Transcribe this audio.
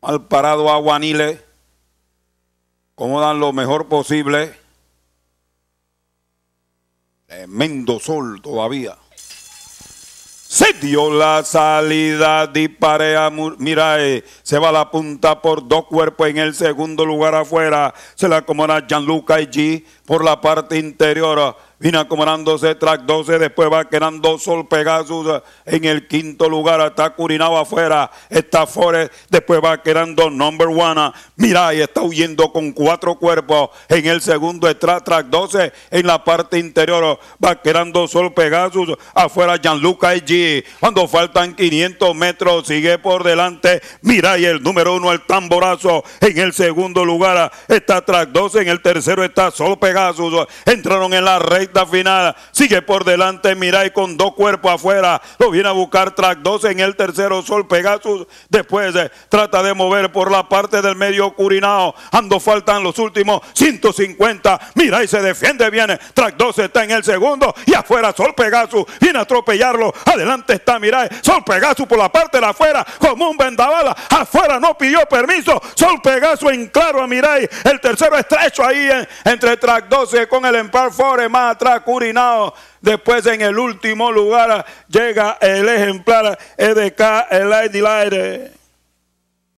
mal parado Guanile, cómo dan lo mejor posible. Tremendo sol todavía. Se dio la salida, disparé a Mira, eh, se va la punta por dos cuerpos en el segundo lugar afuera. Se la acomoda Gianluca G por la parte interior viene acomodándose track 12, después va quedando Sol Pegasus en el quinto lugar, está Curinado afuera, está Forest, después va quedando Number One, mira, y está huyendo con cuatro cuerpos, en el segundo está track 12, en la parte interior va quedando Sol Pegasus, afuera Gianluca G, cuando faltan 500 metros, sigue por delante, mira, y el número uno, el tamborazo, en el segundo lugar está track 12, en el tercero está Sol Pegasus, entraron en la red final. Sigue por delante Mirai con dos cuerpos afuera. Lo viene a buscar track 12 en el tercero Sol Pegasus. Después eh, trata de mover por la parte del medio Curinao. Ando faltan los últimos 150. Mirai se defiende, bien Track 12, está en el segundo y afuera Sol Pegasus. Viene a atropellarlo. Adelante está Mirai. Eh, Sol Pegasus por la parte de afuera como un vendaval. Afuera no pidió permiso. Sol Pegasus en claro a Mirai. El tercero estrecho ahí eh, entre track 12 con el Empire Forest Después en el último lugar llega el ejemplar EDK, el aire.